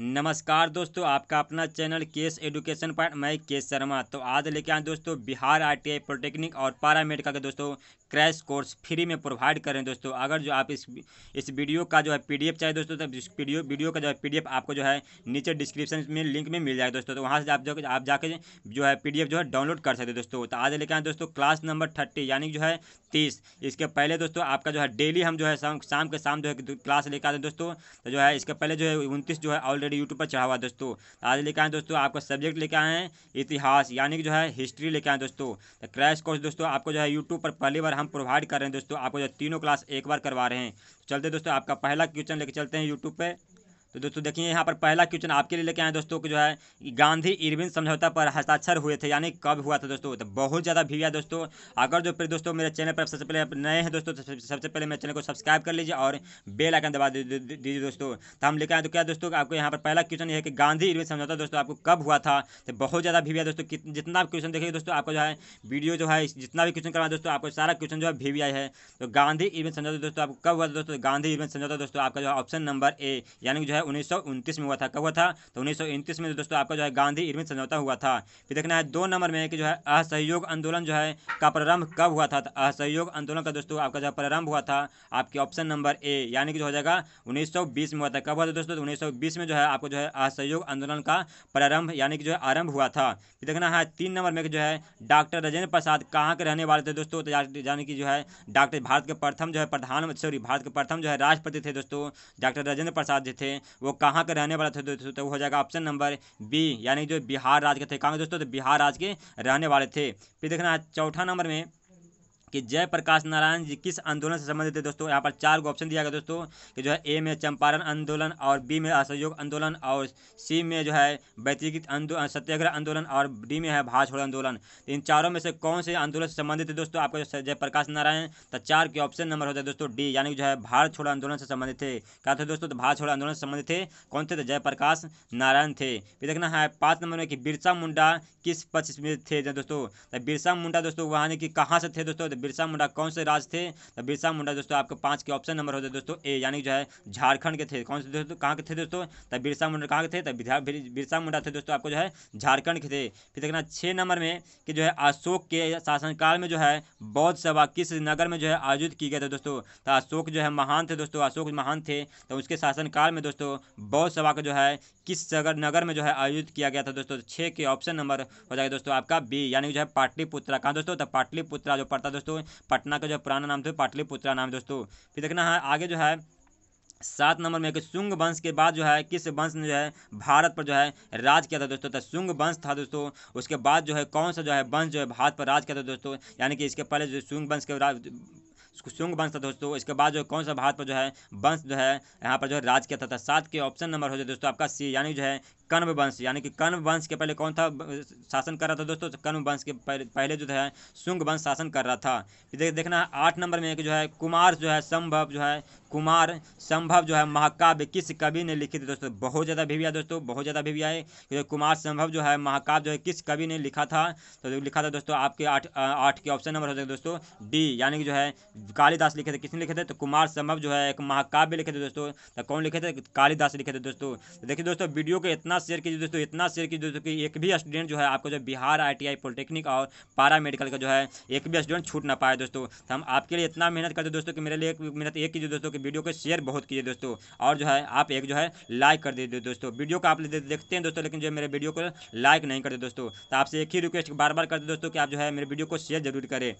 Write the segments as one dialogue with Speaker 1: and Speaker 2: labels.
Speaker 1: नमस्कार दोस्तों आपका अपना चैनल केस एडुकेशन पर मैं केस शर्मा तो आज लेके आए दोस्तों बिहार आरटीआई पॉलिटेक्निक और पारा मेडिकल के दोस्तों क्रैश कोर्स फ्री में प्रोवाइड करें दोस्तों अगर जो आप इस इस वीडियो का जो है पीडीएफ चाहिए दोस्तों तब इस वीडियो वीडियो का जो है पीडीएफ आपको जो है नीचे डिस्क्रिप्शन में लिंक में मिल जाएगा दोस्तों तो वहाँ से आप जो आप जाके जो है पीडीएफ जो है डाउनलोड कर सकते दोस्तों तो आज लेके आए दोस्तों क्लास नंबर थर्टी यानी जो है तीस इसके पहले दोस्तों आपका जो है डेली हम जो है शाम के शाम जो है क्लास लेकर आते दोस्तों तो जो है इसके पहले जो है उनतीस जो है ऑलरेडी यूट्यूब पर चढ़ा हुआ दोस्तों तो आज लेकर आए दोस्तों आपका सब्जेक्ट लेके आए हैं इतिहास यानी कि जो है हिस्ट्री लेके आए दोस्तों तो क्रैश कोर्स दोस्तों आपको जो है यूट्यूब पर पहली बार हम प्रोवाइड कर रहे हैं दोस्तों आपको जो तीनों क्लास एक बार करवा रहे हैं चलते दोस्तों आपका पहला क्वेश्चन लेके चलते हैं यूट्यूब पर तो दोस्तों देखिए यहाँ पर पहला क्वेश्चन आपके लिए लेके आए दोस्तों कि जो है गांधी इरविन समझौता पर हस्ताक्षर हुए थे यानी कब हुआ था दोस्तों तो बहुत ज़्यादा भीड़ है दोस्तों अगर जो फिर दोस्तों मेरे चैनल पर सबसे पहले नए हैं दोस्तों तो सबसे पहले मेरे चैनल को सब्सक्राइब कर लीजिए और बेल आइकन दबा दीजिए दोस्तों तो हम लेके आए तो क्या दोस्तों आपको यहाँ पर पहला क्वेश्चन ये है कि गांधी इरविन समझौता दोस्तों आपको कब हुआ था तो बहुत ज़्यादा भीड़ है दोस्तों जितना क्वेश्चन देखिए दोस्तों आपको जो है वीडियो जो है जितना भी क्वेश्चन करवाए दोस्तों आपको सारा क्वेश्चन जो है भीवी है तो गांधी इरविन समझौता दोस्तों आपको कब हुआ था दोस्तों तो गांधी इरविन समझौता दोस्तों आपका जो है ऑप्शन नंबर ए यानी जो है है उन्नीस में हुआ था कब हुआ था तो उन्नीस में दोस्तों आपका जो है गांधी इरविन समझौता हुआ था फिर देखना है दो नंबर में कि जो है असहयोग आंदोलन जो है का प्रारंभ कब हुआ था असहयोग आंदोलन का दोस्तों आपका जो है प्रारंभ हुआ था आपके ऑप्शन नंबर ए यानी कि जो हो जाएगा उन्नीस में हुआ था कब हुआ था दोस्तों उन्नीस में जो है आपको जो है असहयोग आंदोलन का प्रारंभ यानी कि जो है आरंभ हुआ था फिर देखना है तीन नंबर में जो है डॉक्टर राजेंद्र प्रसाद कहाँ के रहने वाले थे दोस्तों तो यानी कि जो है डॉक्टर भारत के प्रथम जो है प्रधान सॉरी भारत के प्रथम जो है राष्ट्रपति थे दोस्तों डॉक्टर राजेंद्र प्रसाद जी थे वो कहाँ का रहने वाला थे दोस्तों तो, तो वो हो जाएगा ऑप्शन नंबर बी यानी जो बिहार राज्य के थे कहाँ दोस्तों तो बिहार राज्य के रहने वाले थे फिर देखना चौथा नंबर में कि जय प्रकाश नारायण जी किस आंदोलन से संबंधित थे दोस्तों यहाँ पर चार को ऑप्शन दिया गया दोस्तों कि जो है ए में चंपारण आंदोलन और बी में असहयोग आंदोलन और सी में जो है व्यतिरिक्त सत्याग्रह आंदोलन और डी में है भारत आंदोलन आंदोलन तो इन चारों में से कौन से आंदोलन से संबंधित थे दोस्तों आपका जयप्रकाश नारायण तो चार के ऑप्शन नंबर होता है दोस्तों डी यानी जो है भारत छोड़ो आंदोलन से संबंधित थे क्या थे दोस्तों तो भारत छोड़ो आंदोलन से संबंधित थे कौन थे तो जयप्रकाश नारायण थे फिर देखना है पाँच नंबर में कि बिरसा मुंडा किस पक्ष में थे दोस्तों तो बिरसा मुंडा दोस्तों वहाँ कि कहाँ से थे दोस्तों तो तो बिरसा मुंडा कौन से राज थे तो बिरसा मुंडा दोस्तों आपके पांच के ऑप्शन नंबर होते दोस्तों ए यानी जो है झारखंड के थे कौन से दोस्तों कहाँ के थे दोस्तों तो बिरसा मुंडा कहाँ के थे तो बिरसा मुंडा थे दोस्तों आपको जो है झारखंड के थे फिर देखना छः नंबर में कि जो है अशोक के शासनकाल में जो है बौद्ध सभा किस नगर में जो है आयोजित की गई थे दोस्तों तो अशोक जो है महान थे दोस्तों अशोक महान थे तो उसके शासनकाल में दोस्तों बौद्ध सभा का जो है किस नगर नगर में जो है आयोजित किया गया था दोस्तों तो छः के ऑप्शन नंबर हो जाएगा दोस्तों आपका बी यानी जो है पाटलिपुत्रा कहाँ दोस्तों तो पाटलिपुत्रा जो पड़ता दोस्तों दोस्तों पटना का जो पुराना नाम था पाटलिपुत्रा नाम दोस्तों फिर देखना है आगे जो है सात नंबर में कि शुंग वंश के बाद जो है किस वंश ने जो है भारत पर जो है राज किया था दोस्तों तो शुंग वंश था दोस्तों उसके बाद जो है कौन सा जो है वंश जो है भारत पर राज किया था दोस्तों यानी कि इसके पहले जो शुंग वंश के राज शुंग वंश था दोस्तों इसके बाद जो कौन सा भारत पर जो है वंश जो है यहाँ पर जो है राज किया था सात के ऑप्शन नंबर हो जाए दोस्तों आपका सी यानी जो है कण्व वंश यानी कि कण्व वंश के पहले कौन था शासन कर रहा था दोस्तों तो कण्व वंश के पहले, जो है शुंग वंश शासन कर रहा था देख देखना आठ नंबर में एक जो है कुमार जो है संभव जो है कुमार संभव जो है महाकाव्य किस कवि ने लिखी थी दोस्तों बहुत ज़्यादा भीविया दोस्तों बहुत ज़्यादा भीविया है क्योंकि कुमार संभव जो है महाकाव्य जो है किस कवि ने लिखा था तो लिखा था दोस्तों आपके आठ आठ के ऑप्शन नंबर हो जाएगा दोस्तों डी यानी कि जो है कालिदास लिखे थे किसने लिखे थे तो कुमार संभव जो है एक महाकाव्य लिखे थे दोस्तों तो कौन लिखे थे कालिदास लिखे थे दोस्तों तो देखिए दोस्तों वीडियो के इतना इतना शेयर कीजिए दोस्तों इतना शेयर कीजिए दोस्तों कि एक भी स्टूडेंट जो है आपको जो बिहार आई पॉलिटेक्निक और पारा मेडिकल का जो है एक भी स्टूडेंट छूट ना पाए दोस्तों तो हम आपके लिए इतना मेहनत करते दोस्तों कि मेरे लिए मेहनत एक कीजिए दोस्तों कि वीडियो को शेयर बहुत कीजिए दोस्तों और जो है आप एक जो है लाइक कर दीजिए दोस्तों वीडियो को आप देखते हैं दोस्तों लेकिन जो मेरे वीडियो को लाइक नहीं करते दोस्तों तो आपसे एक ही रिक्वेस्ट बार बार करते दोस्तों कि आप जो है मेरे वीडियो को शेयर जरूर करें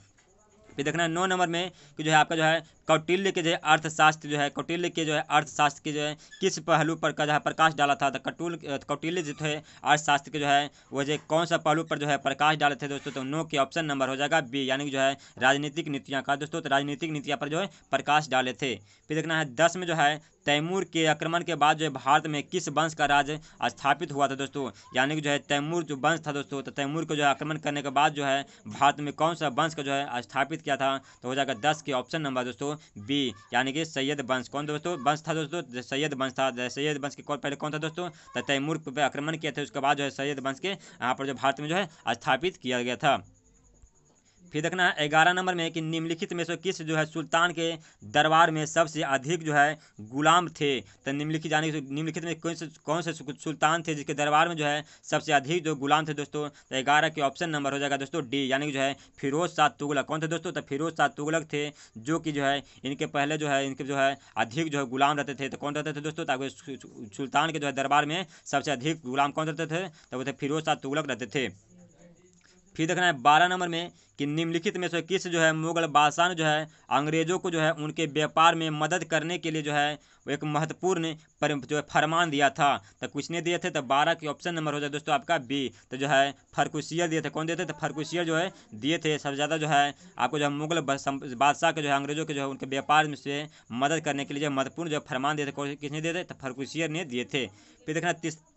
Speaker 1: ये देखना है नौ नंबर में कि जो है आपका जो है कौटिल्य के जो है अर्थशास्त्र जो है कौटिल्य के जो है अर्थशास्त्र के जो है किस पहलू पर का जो है प्रकाश डाला था तो कटुल कौटिल्य जो थे अर्थशास्त्र के जो है वो जो कौन सा पहलू पर जो है प्रकाश डाले थे दोस्तों तो नो के ऑप्शन नंबर हो जाएगा बी यानी कि जो है राजनीतिक नीतियाँ का दोस्तों तो राजनीतिक नीतियाँ पर जो है प्रकाश डाले थे फिर देखना है दस में जो है तैमूर के आक्रमण के बाद जो है भारत में किस वंश का राज स्थापित हुआ था दोस्तों यानी कि जो है तैमूर जो वंश था दोस्तों तो तैमूर को जो है आक्रमण करने के बाद जो है भारत में कौन सा वंश का जो है स्थापित किया था तो हो जाएगा दस के ऑप्शन नंबर दोस्तों बी यानी कि सैयद वंश कौन दोस्तों वंश था दोस्तों सैयद वंश था सैयद वंश के कौन पहले कौन था दोस्तों तो तैमूर पर आक्रमण किया था उसके बाद जो है सैयद वंश के यहाँ पर जो भारत में जो है स्थापित किया गया था फिर देखना है ग्यारह नंबर में कि निम्नलिखित में से किस जो है सुल्तान के दरबार में सबसे अधिक जो है गुलाम थे तो निम्नलिखित जाने निम्नलिखित में कौन से कौन से सुल्तान थे जिसके दरबार में जो है सबसे अधिक जो गुलाम थे दोस्तों तो ग्यारह के ऑप्शन नंबर हो जाएगा दोस्तों डी यानी कि जो है फिरोज शाह तुगलक कौन थे दोस्तों तो फिरोज शाह तुगलक थे जो कि जो है इनके पहले जो है इनके जो है अधिक जो है गुलाम रहते थे तो कौन रहते थे दोस्तों ताकि तो सुल्तान के जो है दरबार में सबसे अधिक गुलाम कौन रहते थे तो वो थे फिरोज शाह तुगलक रहते थे फिर देखना है बारह नंबर में कि निम्नलिखित में से किस जो है मुगल बादशाह ने जो है अंग्रेजों को जो है उनके व्यापार में मदद करने के लिए जो है एक महत्वपूर्ण जो है फरमान दिया था तो कुछ ने दिए थे तो बारह के ऑप्शन नंबर हो जाए दोस्तों आपका बी तो जो है फरकुशियर दिए थे कौन दिए थे तो फरकुशियर जो है दिए थे सबसे ज़्यादा जो है आपको जो है मुगल बादशाह के जो है अंग्रेजों के जो है उनके व्यापार में से मदद करने के लिए जो महत्वपूर्ण जो फरमान दिए थे किसने दिए थे तो फरकुशियर ने दिए थे फिर देखना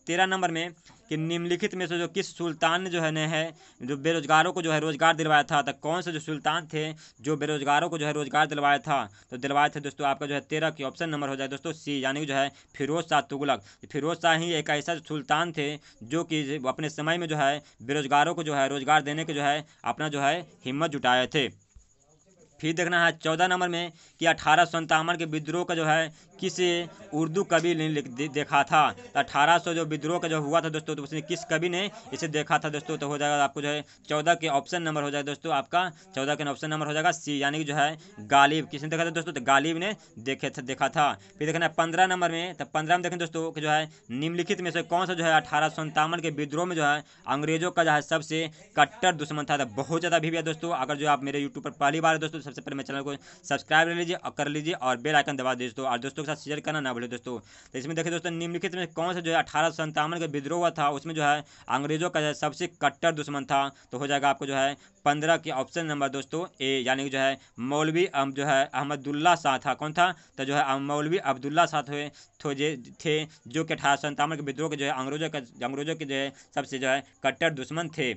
Speaker 1: तेरह नंबर में कि निम्नलिखित में से जो किस सुल्तान ने जो है न है जो बेरोजगारों को जो है रोजगार दिलवाया था तो कौन से जो सुल्तान थे जो बेरोजगारों को जो है रोजगार दिलवाया था तो दिलवाए थे दोस्तों आपका जो है तेरह की ऑप्शन नंबर हो जाए दोस्तों सी यानी जो है फिरोज शाह तुगलक फिरोज शाह ही एक ऐसा सुल्तान थे जो कि अपने समय में जो है बेरोजगारों को जो है रोजगार देने के जो है अपना जो है हिम्मत जुटाए थे फिर देखना है चौदह नंबर में कि अठारह सौ के विद्रोह का जो है किस उर्दू कवि ने देखा था तो अठारह सौ जो विद्रोह का जो हुआ था दोस्तों तो उसने किस कवि ने इसे देखा था दोस्तों तो हो जाएगा आपको जो है चौदह के ऑप्शन नंबर हो जाएगा दोस्तों आपका चौदह के ऑप्शन नंबर हो जाएगा सी यानी कि जो है गालिब किसने देखा था दोस्तों तो गालिब ने देखे था देखा था फिर देखना है पंद्रह नंबर में तो पंद्रह में देखें दोस्तों जो है निम्नलिखित में से कौन सा जो है अठारह के विद्रोह में जो है अंग्रेजों का जो है सबसे कट्टर दुश्मन था तो बहुत ज़्यादा भी है दोस्तों अगर जो आप मेरे यूट्यूब पर पहली बार दोस्तों तो सबसे पहले मेरे चैनल को सब्सक्राइब कर लीजिए और कर लीजिए और बेल आइकन दबा दीजिए दोस्तों और दोस्तों साथ शेयर करना ना भूले दोस्तों तो इसमें देखिए दोस्तों निम्नलिखित में कौन सा जो है अठारह संतावन का विद्रोह हुआ था उसमें जो है अंग्रेजों का सबसे कट्टर दुश्मन था तो हो जाएगा आपको जो है पंद्रह के ऑप्शन नंबर दोस्तों ए यानी कि जो है मौलवी जो है अहमदुल्ला शाह था कौन था तो जो है मौलवी अब्दुल्ला शाह थे तो जे थे जो कि अठारह संतावन के विद्रोह के जो है अंग्रेजों का अंग्रेजों के जो है सबसे जो है कट्टर दुश्मन थे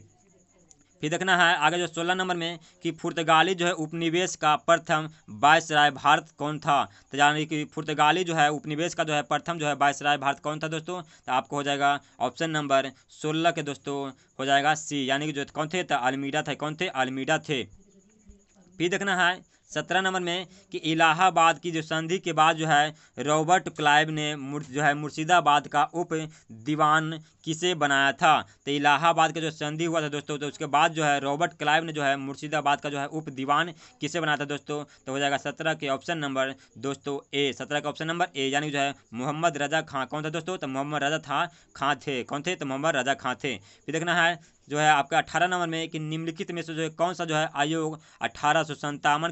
Speaker 1: फिर देखना है आगे जो सोलह नंबर में कि पुर्तगाली जो है उपनिवेश का प्रथम बाईस राय भारत कौन था तो यानी कि पुर्तगाली जो है उपनिवेश का जो है प्रथम जो है बाईस राय भारत कौन था दोस्तों तो आपको हो जाएगा ऑप्शन नंबर सोलह के दोस्तों हो जाएगा सी यानी कि जो कौन थे तो अलमीडा थे कौन थे अलमीडा थे फिर देखना है सत्रह नंबर में कि इलाहाबाद की जो संधि के बाद जो है रॉबर्ट क्लाइव ने जो है मुर्शिदाबाद का उप दीवान किसे बनाया था तो इलाहाबाद का जो संधि हुआ था दोस्तों तो उसके बाद जो है रॉबर्ट क्लाइव ने जो है मुर्शिदाबाद का जो है उप दीवान किसे बनाया था दोस्तों तो हो जाएगा सत्रह के ऑप्शन नंबर दोस्तों ए सत्रह का ऑप्शन नंबर ए यानी जो है मोहम्मद रजा खां कौन था दोस्तों तो मोहम्मद रजा था खां थे कौन थे तो मोहम्मद रजा खां थे फिर देखना है जो है आपका अठारह नंबर में कि निम्नलिखित में से जो है कौन सा जो है आयोग अठारह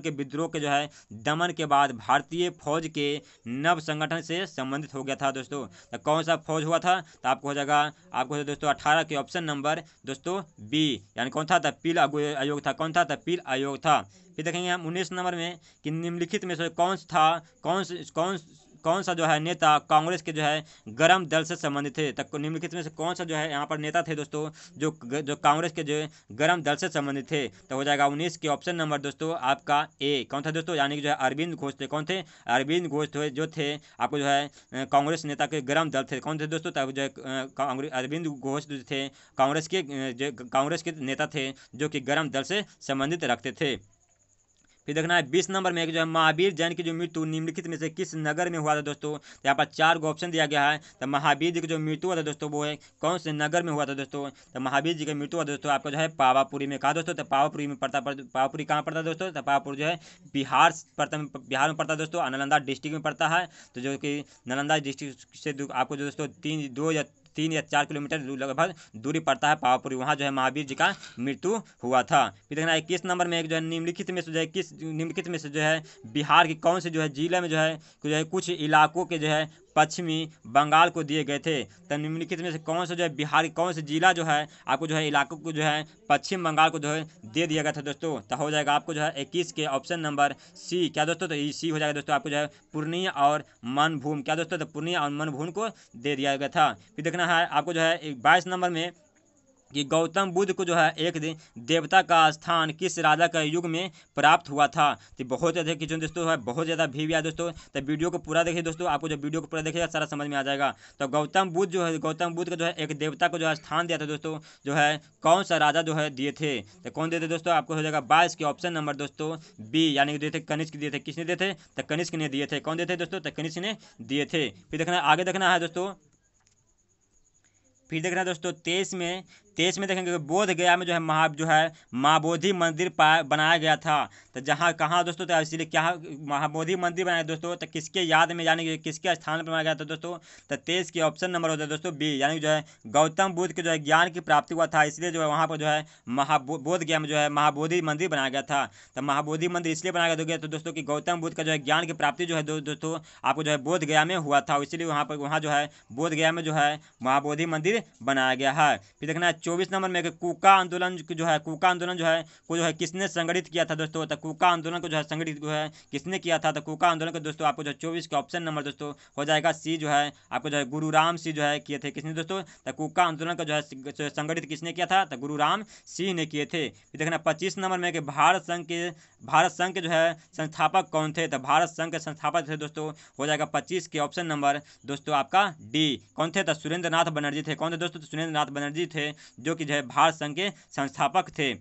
Speaker 1: के विद्रोह के जो है दमन के बाद भारतीय फौज के नव संगठन से संबंधित हो गया था दोस्तों तो कौन सा फौज हुआ था तो आपको हो जाएगा आपको दोस्तों अठारह के ऑप्शन नंबर दोस्तों बी यानी कौन था तो पील आयोग था कौन था तो पील आयोग था फिर देखेंगे हम उन्नीस नंबर में कि निम्नलिखित में से कौन था कौन कौन कौन सा जो है नेता कांग्रेस के जो है गर्म दल से संबंधित थे तक निम्नलिखित में से कौन सा जो है यहाँ पर नेता थे दोस्तों जो जो कांग्रेस के जो गर्म दल से संबंधित थे तो हो जाएगा उन्नीस के ऑप्शन नंबर दोस्तों आपका ए कौन था दोस्तों यानी कि जो है अरविंद घोष थे कौन थे अरविंद घोष थे जो थे आपको जो है कांग्रेस नेता के गर्म दल थे कौन थे दोस्तों जो है अरविंद घोष थे कांग्रेस के कांग्रेस के नेता थे जो कि गर्म दल से संबंधित रखते थे फिर देखना है बीस नंबर में जो है महावीर जैन की जो मृत्यु निम्नलिखित में से किस नगर में हुआ था दोस्तों तो यहाँ पर चार को ऑप्शन दिया गया है तो महावीर जी की जो मृत्यु हुआ था दोस्तों वो है कौन से नगर में हुआ था दोस्तों तो महावीर जी की मृत्यु हुआ दोस्तों आपका जो है पावापुरी में कहा दोस्तों तो पावापुरी में पड़ता पावापुरी कहाँ पड़ता दोस्तों तो पावापुर जो है बिहार पड़ता बिहार में पड़ता दोस्तों नालंदा डिस्ट्रिक्ट में पड़ता है तो जो कि नालंदा डिस्ट्रिक्ट से आपको जो दोस्तों तीन दो या तीन या चार किलोमीटर लगभग दूरी पड़ता है पावापुरी वहाँ जो है महावीर जी का मृत्यु हुआ था फिर देखना इक्कीस नंबर में एक जो है निम्नलिखित में से जो है किस निम्नलिखित में से जो है बिहार के कौन से जो है जिले में जो है जो है कुछ इलाकों के जो है पश्चिमी बंगाल को दिए गए थे तो निम्नलिखित में से कौन सा जो है बिहार कौन सा जिला जो है आपको जो है इलाकों को जो है पश्चिम बंगाल को जो है दे दिया गया था दोस्तों तो हो जाएगा आपको जो है इक्कीस के ऑप्शन नंबर सी क्या दोस्तों तो सी हो जाएगा दोस्तों आपको जो है पूर्णिया और मनभूम क्या दोस्तों तो पूर्णिया और मनभूम को दे दिया गया था फिर देखना है आपको जो है बाईस नंबर में कि गौतम बुद्ध को जो है एक दिन देवता का स्थान किस राजा के युग में प्राप्त हुआ था तो बहुत ज़्यादा किचन दोस्तों है बहुत ज़्यादा भी भी दोस्तों तो वीडियो को पूरा देखिए दोस्तों आपको जो वीडियो को पूरा देखिएगा सारा समझ में आ जाएगा तो गौतम बुद्ध जो है गौतम बुद्ध का जो है एक देवता को जो है स्थान दिया था दोस्तों जो है कौन सा राजा जो है दिए थे तो कौन दिए थे दोस्तों आपको हो जाएगा बाईस के ऑप्शन नंबर दोस्तों बी यानी कि दिए थे कनिष्क दिए थे किसने दिए थे तो कनिष्क ने दिए थे कौन दिए थे दोस्तों तो कनिष्क ने दिए थे फिर देखना आगे देखना है दोस्तों फिर देखना दोस्तों तेईस में तेईस में देखेंगे बोध गया में जो है महा जो है महाबोधि मंदिर बनाया गया था तो जहाँ कहाँ दोस्तों तो इसलिए क्या महाबोधि मंदिर बनाया दोस्तों तो किसके याद में यानी कि किसके स्थान पर बनाया गया था दोस्तों तो तेईस के ऑप्शन नंबर होता है दोस्तों बी यानी जो है गौतम बुद्ध के जो है ज्ञान की प्राप्ति हुआ था इसलिए जो है वहाँ पर जो है महाबोध गया में जो है महाबोधि मंदिर बनाया गया था तो महाबोधि मंदिर इसलिए बनाया गया तो दोस्तों की गौतम बुद्ध का जो है ज्ञान की प्राप्ति जो है दोस्तों आपको जो है बोध गया में हुआ था इसलिए वहाँ पर वहाँ जो है बोध गया में जो है महाबोधि मंदिर बनाया गया है फिर देखना चौबीस नंबर में कुका आंदोलन जो है कुका आंदोलन जो है को जो है किसने संगठित किया था दोस्तों तो कुका आंदोलन को जो है संगठित जो है किसने किया था तो कुका आंदोलन को दोस्तों आपको जो है चौबीस के ऑप्शन नंबर दोस्तों हो जाएगा सी जो है आपको जो है गुरु राम सिंह जो है किए थे किसने दोस्तों तो कुका आंदोलन का जो है संगठित किसने किया था तो गुरु राम सिंह ने किए थे देखना पच्चीस नंबर में भारत संघ के भारत संघ के जो है संस्थापक कौन थे तो भारत संघ के संस्थापक थे दोस्तों हो जाएगा पच्चीस के ऑप्शन नंबर दोस्तों आपका डी कौन थे तो सुरेंद्र नाथ बनर्जी थे कौन थे दोस्तों तो सुरेंद्र नाथ बनर्जी थे जो कि जो है भारत संघ के संस्थापक थे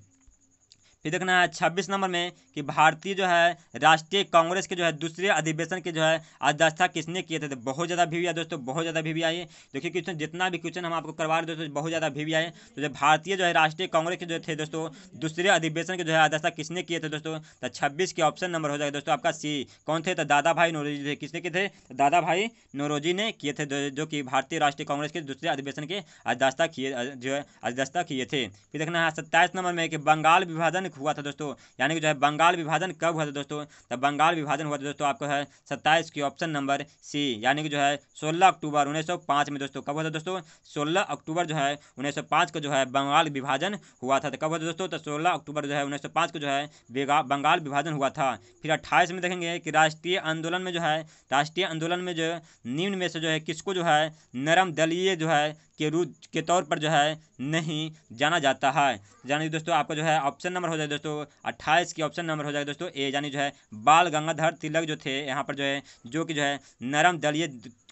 Speaker 1: फिर देखना है छब्बीस नंबर में कि भारतीय जो है राष्ट्रीय कांग्रेस के जो है दूसरे अधिवेशन के जो है अध्यक्षता किसने किए थे तो बहुत ज़्यादा भी आए दोस्तों बहुत ज़्यादा भी आई देखिए क्वेश्चन जितना भी क्वेश्चन हम आपको करवा रहे दोस्तों बहुत ज़्यादा भी आए तो जो भारतीय जो है राष्ट्रीय कांग्रेस के जो थे दोस्तों दूसरे अधिवेशन के जो है अध्यक्षता किसने किए थे दोस्तों तो छब्बीस के ऑप्शन नंबर हो जाएगा दोस्तों आपका सी कौन थे तो दादा भाई नोरोजी थे किसने किए थे तो दादा भाई नोरोजी ने किए थे जो कि भारतीय राष्ट्रीय कांग्रेस के दूसरे अधिवेशन के अध्यक्षता किए जो है अध्यक्षता किए थे फिर देखना है सत्ताईस नंबर में कि बंगाल विभाजन विभाजन हुआ था दोस्तों यानी कि जो है बंगाल विभाजन कब हुआ था दोस्तों तो बंगाल विभाजन हुआ था दोस्तों आपको है सत्ताईस की ऑप्शन नंबर सी यानी कि जो है सोलह अक्टूबर उन्नीस में दोस्तों कब हुआ था दोस्तों सोलह अक्टूबर जो है उन्नीस को जो है बंगाल विभाजन हुआ था तो कब हुआ था दोस्तों तो सोलह अक्टूबर जो है उन्नीस को जो है बंगाल विभाजन हुआ था फिर अट्ठाईस में देखेंगे कि राष्ट्रीय आंदोलन में जो है राष्ट्रीय आंदोलन में जो निम्न में से जो है किसको जो है नरम दलीय जो है के रूप के तौर पर जो है नहीं जाना जाता है यानी दोस्तों आपका जो है ऑप्शन नंबर हो जाएगा दोस्तों अट्ठाईस की ऑप्शन नंबर हो जाएगा दोस्तों ए यानी जो है बाल गंगाधर तिलक जो थे यहाँ पर जो है जो कि जो है नरम दलीय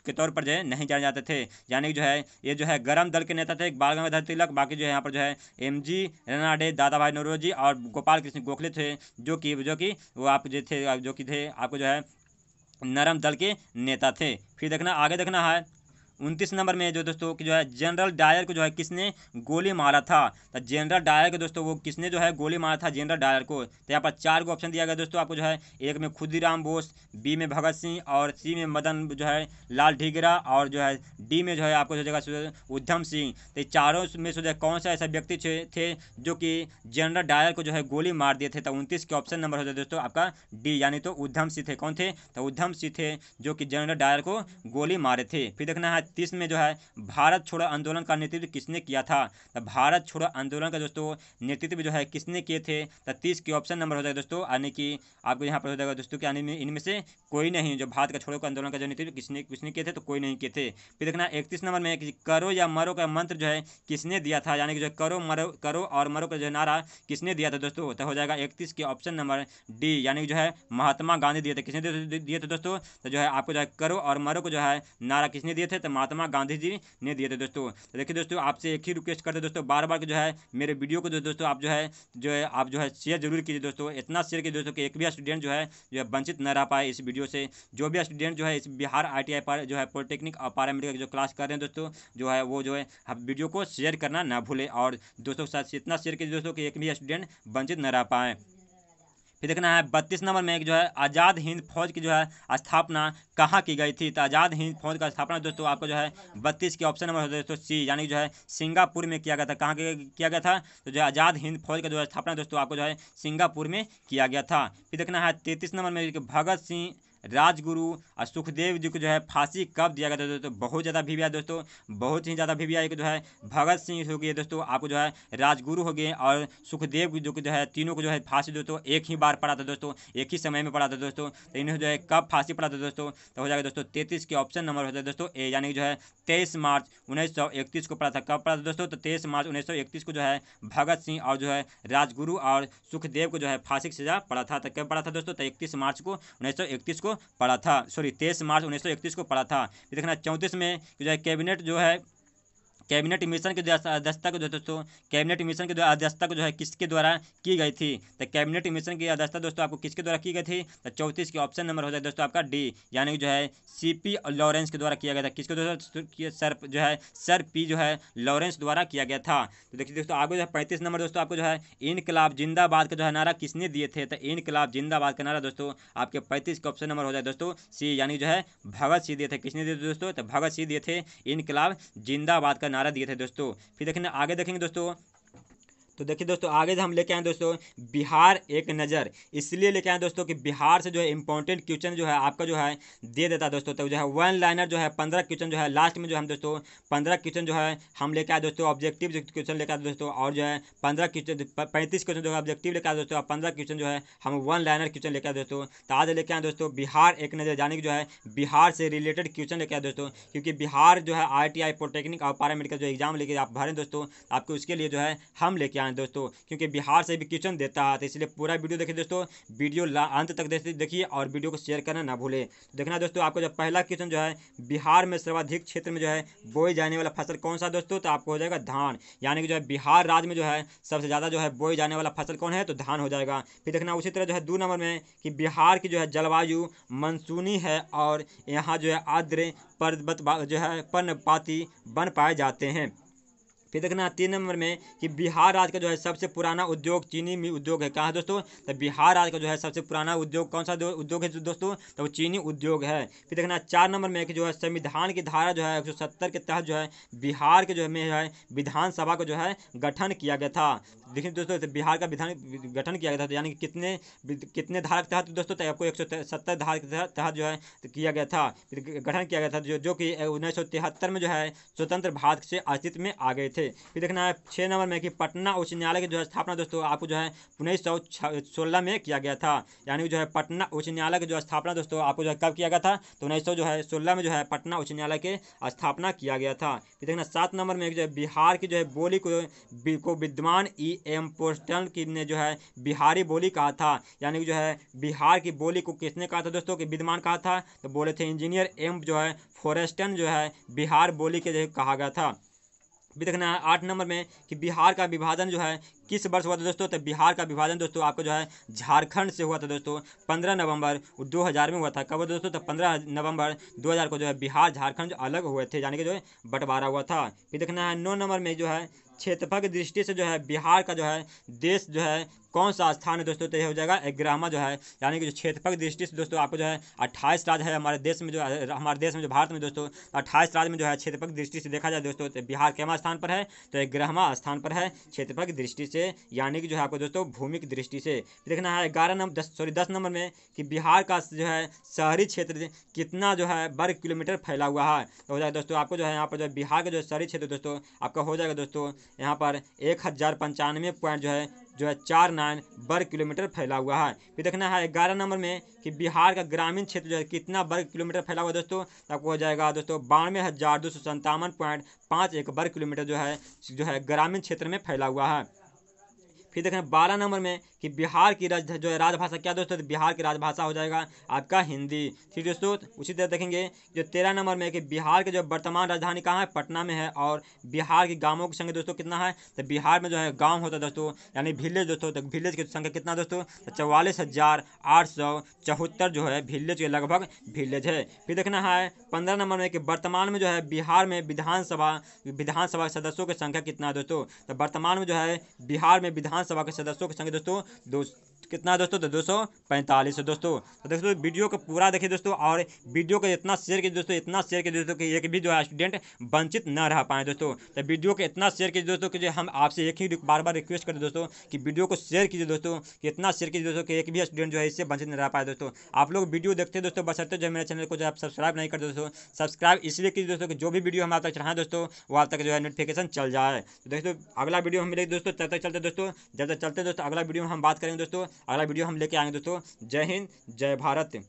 Speaker 1: के तौर पर जो है नहीं जाने जाते थे यानी जो है ये जो है गर्म दल के नेता थे बाल गंगाधर तिलक बाकी जो है यहाँ पर जो है एम जी रेनाडे दादा भाई नरोजी और गोपाल कृष्ण गोखले थे जो कि जो कि वो आप जो थे जो कि थे आपको जो है नरम दल के नेता थे फिर देखना आगे देखना है उनतीस नंबर में जो दोस्तों की जो है जनरल डायर को जो है किसने गोली मारा था तो जनरल डायर को दोस्तों वो किसने जो है गोली मारा था जनरल डायर को तो यहाँ पर चार को ऑप्शन दिया गया दोस्तों आपको जो है एक में खुदीराम बोस बी में भगत सिंह और सी में मदन जो है लाल ढीगरा और जो है डी में जो है आपको सोचेगा उद्धम सिंह तो चारों में सोचा कौन सा ऐसा व्यक्ति थे जो कि जनरल डायर को जो है गोली मार दिए थे तो उनतीस के ऑप्शन नंबर हो जाए दोस्तों आपका डी यानी तो उद्धम सिंह थे कौन थे तो उद्धम सिंह थे जो कि जनरल डायर को गोली मारे थे फिर देखना है 1930 में जो है भारत छोड़ो आंदोलन का नेतृत्व किसने किया था तो भारत छोड़ो आंदोलन का दोस्तों नेतृत्व जो है किसने किए थे तो तीस के ऑप्शन नंबर हो जाएगा दोस्तों यानी कि आपको यहाँ पर हो जाएगा दोस्तों कि इनमें से कोई नहीं जो भारत का छोड़ो आंदोलन का जो नेतृत्व किसने किसने किए थे तो कोई नहीं किए थे फिर देखना इकतीस नंबर में करो या मरो का मंत्र जो है किसने दिया था यानी कि जो करो मरो करो और मरो का जो नारा किसने दिया था दोस्तों तो हो जाएगा इकतीस के ऑप्शन नंबर डी यानी कि जो है महात्मा गांधी दिए थे किसने दिए थे दोस्तों तो जो है आपको जो है करो और मरो को जो है नारा किसने दिए थे तो महात्मा गांधी जी ने दिए थे दोस्तों तो देखिए दोस्तों आपसे एक ही रिक्वेस्ट करते दोस्तों बार बार जो है मेरे वीडियो को जो दोस्तों आप जो है जो है आप जो है शेयर जरूर कीजिए दोस्तों इतना शेयर कीजिए दोस्तों कि एक भी स्टूडेंट जो है जो है वंचित न रह पाए इस वीडियो से जो भी स्टूडेंट जो है इस बिहार आई पर जो है पॉलिटेक्निक और पारामेडिकल जो क्लास कर रहे हैं दोस्तों जो है वो जो है वीडियो को शेयर करना ना भूलें और दोस्तों के साथ इतना शेयर कीजिए दोस्तों कि एक भी स्टूडेंट वंचित न रह पाएँ फिर देखना है बत्तीस नंबर में जो है आज़ाद हिंद फौज की जो है स्थापना कहाँ की गई थी तो आज़ाद हिंद फौज का स्थापना दोस्तों आपको जो है बत्तीस के ऑप्शन नंबर दोस्तों सी यानी जो है सिंगापुर में किया गया था कहाँ किया गया था तो जो है आज़ाद हिंद फौज का जो है स्थापना दोस्तों आपको जो है सिंगापुर में किया गया था फिर देखना है तैंतीस नंबर में भगत सिंह राजगुरु और सुखदेव जी को जो है फांसी कब दिया गया था दोस्तों बहुत ज़्यादा भी है दोस्तों बहुत ही ज़्यादा भी है जो है भगत सिंह हो गए दोस्तों आपको जो है राजगुरु हो गए और सुखदेव जो जो है तीनों को जो है फांसी दोस्तों एक ही बार पड़ा था दोस्तों एक ही समय में पड़ा था दोस्तों तो इन्हें जो है कब फांसी पड़ा था दोस्तों तो हो जाएगा दोस्तों तैतीस के ऑप्शन नंबर होता है दोस्तों ए यानी जो है तेईस मार्च उन्नीस को पड़ा था कब पड़ा था दोस्तों तो तेईस मार्च उन्नीस को जो है भगत सिंह और जो है राजगुरु और सुखदेव को जो है फांसी की सजा पड़ा था तो कब पड़ा था दोस्तों तो इकतीस मार्च को उन्नीस को पढ़ा था सॉरी तेईस मार्च उन्नीस को पढ़ा था देखना चौंतीस में जो है कैबिनेट जो है कैबिनेट मिशन के अध्यक्षता को दोस्तों कैबिनेट मिशन के अध्यक्षता को जो है किसके द्वारा की गई थी तो कैबिनेट मिशन की अध्यक्षता दोस्तों आपको किसके द्वारा की गई थी तो चौंतीस के ऑप्शन नंबर हो जाए दोस्तों आपका डी यानी जो है सी पी लॉरेंस के द्वारा किया गया था किसके दोस्तों सर जो है सर पी जो है लॉरेंस द्वारा किया गया था तो देखिए दोस्तों आगे जो है पैंतीस नंबर दोस्तों आपको जो है इनकलाब जिंदाबाद का जो है नारा किसने दिए थे तो इनकलाब जिंदाबाद का नारा दोस्तों आपके पैंतीस का ऑप्शन नंबर हो जाए दोस्तों सी यानी जो है भगत सिंह दिए थे किसने दिए थे दोस्तों तो भगत सिंह दिए थे इनकलाब जिंदाबाद का नारा नारा दिए थे दोस्तों फिर देखेंगे आगे देखेंगे दोस्तों तो देखिए दोस्तों आगे हम लेके आए दोस्तों बिहार एक नज़र इसलिए लेके आए दोस्तों कि बिहार से जो है इंपॉर्टेंट क्वेश्चन जो है आपका जो है दे देता है दोस्तों तो जो है वन लाइनर जो है पंद्रह क्वेश्चन जो है लास्ट में जो हम दोस्तों पंद्रह क्वेश्चन जो है हम लेके आए दोस्तों ऑब्जेक्टिव क्वेश्चन लेकर आए दोस्तों और जो है पंद्रह क्वेश्चन पैंतीस क्वेश्चन जो है ऑब्जेक्टिव लेकर आए दोस्तों और पंद्रह क्वेश्चन जो है हम वन लाइनर क्वेश्चन लेकर आए दोस्तों तो आज लेके आए दोस्तों बिहार एक नज़र जाने की जो है बिहार से रिलेटेड क्वेश्चन लेके आए दोस्तों क्योंकि बिहार जो है आई टी आई पॉलिटेक्निक और पारा मेडिकल जो एग्जाम लेके आप भरें दोस्तों आपको उसके लिए जो है हम लेके आए हैं दोस्तों क्योंकि बिहार से भी क्वेश्चन देता है तो इसलिए पूरा वीडियो देखिए दोस्तों वीडियो अंत तक देखिए और वीडियो को शेयर करना ना भूलें तो देखना दोस्तों आपको जब पहला क्वेश्चन जो है बिहार में सर्वाधिक क्षेत्र में जो है बोई जाने वाला फसल कौन सा दोस्तों तो आपको हो जाएगा धान यानी कि जो है बिहार राज्य में जो है सबसे ज़्यादा जो है बोई जाने वाला फसल कौन है तो धान हो जाएगा फिर देखना उसी तरह जो है दो नंबर में कि बिहार की जो है जलवायु मानसूनी है और यहाँ जो है आद्र पर्वत जो है पर्णपाती बन पाए जाते हैं फिर देखना तीन नंबर में कि बिहार राज्य का जो है सबसे पुराना उद्योग चीनी उद्योग है कहाँ है दोस्तों तो बिहार राज्य का जो है सबसे पुराना उद्योग कौन सा उद्योग है दोस्तों तो वो चीनी उद्योग है फिर देखना चार नंबर में कि जो है संविधान की धारा जो है एक के तहत जो है बिहार के जो में जो है विधानसभा का जो है गठन किया गया था देखिए दोस्तों तो बिहार का विधान गठन किया गया था यानी कि कितने कितने धारा के तहत दोस्तों तो आपको एक सौ सत्तर धारा के तहत जो है किया गया था गठन किया गया था जो जो कि उन्नीस में जो है स्वतंत्र भारत से अस्तित्व में आ गए थे थे फिर देखना है छः नंबर में कि पटना उच्च न्यायालय की जो है स्थापना दोस्तों आपको जो है उन्नीस सौ सोलह में किया गया था यानी कि जो है पटना उच्च न्यायालय की जो स्थापना दोस्तों आपको जो है कब किया गया था तो उन्नीस सौ जो है सोलह में जो है पटना उच्च न्यायालय के स्थापना किया गया था फिर देखना सात नंबर में जो है बिहार की जो है बोली को को विद्यमान ई एम पोस्टल की ने जो है बिहारी बोली कहा था यानी जो है बिहार की बोली को किसने कहा था दोस्तों कि विद्यमान कहा था तो बोले थे इंजीनियर एम जो है फॉरेस्टन जो है बिहार बोली के जो कहा गया था भी देखना है आठ नंबर में कि बिहार का विभाजन जो है किस वर्ष हुआ था दोस्तों तो बिहार का विभाजन दोस्तों आपको जो है झारखंड से हुआ था दोस्तों पंद्रह नवंबर हज़ार में हुआ था कब दोस्तों तो पंद्रह नवंबर हज़ार को जो है बिहार झारखंड अलग हुए थे यानी कि जो है बंटवारा हुआ था फिर देखना है नौ नंबर में जो है क्षेत्रफल की दृष्टि से जो है बिहार का जो है देश जो है कौन सा स्थान है दोस्तों तो यह हो जाएगा ग्रामा जो है यानी कि जो क्षेत्रफल दृष्टि से दोस्तों आपको जो है अट्ठाईस राज्य है हमारे देश में जो हमारे देश में जो भारत में दोस्तों अट्ठाईस राज्य में जो है क्षेत्रफल दृष्टि से देखा जाए दोस्तों तो बिहार केवा स्थान पर है तो ग्रहमा स्थान पर है क्षेत्रफल की दृष्टि से यानी कि जो है आपको दोस्तों भूमि की दृष्टि से देखना है ग्यारह नंबर दस सॉरी दस नंबर में कि बिहार का जो है शहरी क्षेत्र कितना जो है वर्ग किलोमीटर फैला हुआ है तो हो जाएगा दोस्तों आपको जो है यहाँ पर जो बिहार का जो शहरी क्षेत्र दोस्तों आपका हो जाएगा दोस्तों यहाँ पर एक हज़ार पंचानवे पॉइंट जो है जो है चार नाइन वर्ग किलोमीटर फैला हुआ है फिर देखना है ग्यारह नंबर में कि बिहार का ग्रामीण क्षेत्र जो है कितना वर्ग किलोमीटर फैला हुआ दोस्तों आपको हो जाएगा दोस्तों बानवे हज़ार दो सौ संतावन पॉइंट पाँच एक वर्ग किलोमीटर जो है जो है ग्रामीण क्षेत्र में फैला हुआ है फिर देख रहे हैं बारह नंबर में कि बिहार की राज जो है राजभाषा क्या दोस्तों तो बिहार की राजभाषा हो जाएगा आपका हिंदी फिर दोस्तों तो उसी तरह देखेंगे जो तेरह नंबर में कि बिहार के जो वर्तमान राजधानी कहाँ है पटना में है और बिहार के गाँवों की संख्या दोस्तों कितना है तो बिहार में जो है गाँव होता है दोस्तों यानी विलेज दोस्तों तो विलेज की संख्या कितना दोस्तों तो चौवालीस हज़ार आठ सौ चौहत्तर जो है विलेज के लगभग विलेज है फिर देखना है पंद्रह नंबर में कि वर्तमान में जो है बिहार में विधानसभा विधानसभा सदस्यों की संख्या कितना है दोस्तों तो वर्तमान में जो है बिहार में विधान सभा के सदस्यों की संख्या दोस्तों दो कितना दोस्तों तो दो सौ पैंतालीस है दोस्तों तो दोस्तों वीडियो को पूरा देखिए दोस्तों और वीडियो को इतना शेयर कीजिए दोस्तों इतना शेयर कीजिए दोस्तों कि एक भी जो है स्टूडेंट वंचित न रह पाए दोस्तों तो वीडियो को इतना शेयर कीजिए दोस्तों कि हम आपसे एक ही बार बार रिक्वेस्ट करें दोस्तों कि वीडियो को शेयर कीजिए दोस्तों कि इतना शेयर कीजिए दोस्तों कि एक भी स्टूडेंट जो है इससे वंचित न रह पाए दोस्तों आप लोग वीडियो देखते दोस्तों सकते जो मेरे चैनल को जो आप सब्सक्राइब नहीं करते दोस्तों सब्सक्राइब इसलिए कीजिए दोस्तों कि जो भी वीडियो हम आप तक चढ़ाएं दोस्तों वो आप तक जो है नोटिफिकेशन चल जाए तो दोस्तों अगला वीडियो हम मिलेगी दोस्तों तब तक चलते दोस्तों जब तक चलते दोस्तों अगला वीडियो में हम बात करेंगे दोस्तों अगला वीडियो हम लेके आएंगे दोस्तों जय हिंद जय भारत